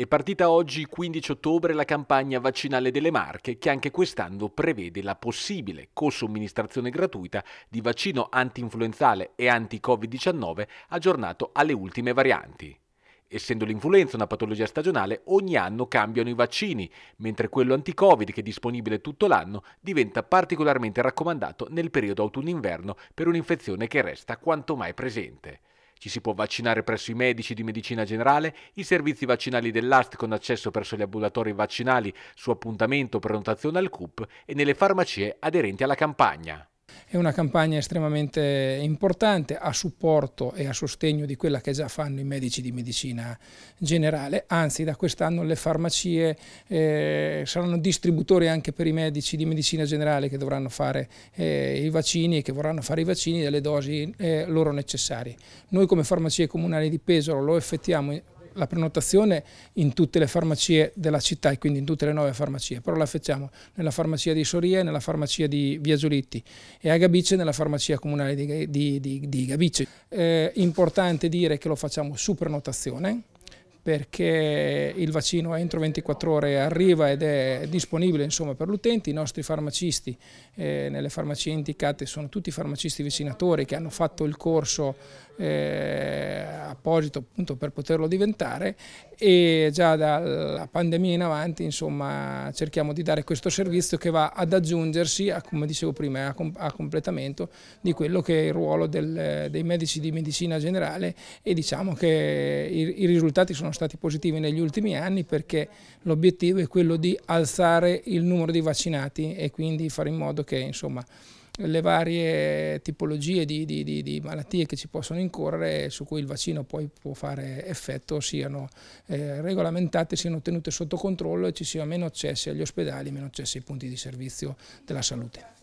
È partita oggi 15 ottobre la campagna vaccinale delle Marche che anche quest'anno prevede la possibile cosomministrazione gratuita di vaccino anti-influenzale e anti-Covid-19 aggiornato alle ultime varianti. Essendo l'influenza una patologia stagionale, ogni anno cambiano i vaccini, mentre quello anti-Covid, che è disponibile tutto l'anno, diventa particolarmente raccomandato nel periodo autunno-inverno per un'infezione che resta quanto mai presente. Ci si può vaccinare presso i medici di medicina generale, i servizi vaccinali dell'AST con accesso presso gli ambulatori vaccinali su appuntamento o prenotazione al CUP e nelle farmacie aderenti alla campagna. È una campagna estremamente importante a supporto e a sostegno di quella che già fanno i medici di medicina generale, anzi da quest'anno le farmacie eh, saranno distributori anche per i medici di medicina generale che dovranno fare eh, i vaccini e che vorranno fare i vaccini delle dosi eh, loro necessarie. Noi come farmacie comunali di Pesaro lo effettuiamo, la prenotazione in tutte le farmacie della città e quindi in tutte le nuove farmacie, però la facciamo nella farmacia di Soria, nella farmacia di Via Giolitti e a Gabice nella farmacia comunale di, di, di, di Gabice. È eh, importante dire che lo facciamo su prenotazione, perché il vaccino entro 24 ore arriva ed è disponibile insomma, per l'utente, i nostri farmacisti eh, nelle farmacie indicate sono tutti farmacisti vaccinatori che hanno fatto il corso eh, apposito appunto per poterlo diventare e già dalla pandemia in avanti insomma, cerchiamo di dare questo servizio che va ad aggiungersi, a, come dicevo prima, a, com a, completamento di quello che è il ruolo del, dei medici di medicina generale e diciamo che i, i risultati sono sono stati positivi negli ultimi anni perché l'obiettivo è quello di alzare il numero di vaccinati e quindi fare in modo che insomma, le varie tipologie di, di, di, di, malattie che ci possono incorrere su cui il vaccino poi può fare effetto siano eh, regolamentate, siano tenute sotto controllo e ci siano meno accessi agli ospedali, meno accessi ai punti di servizio della salute.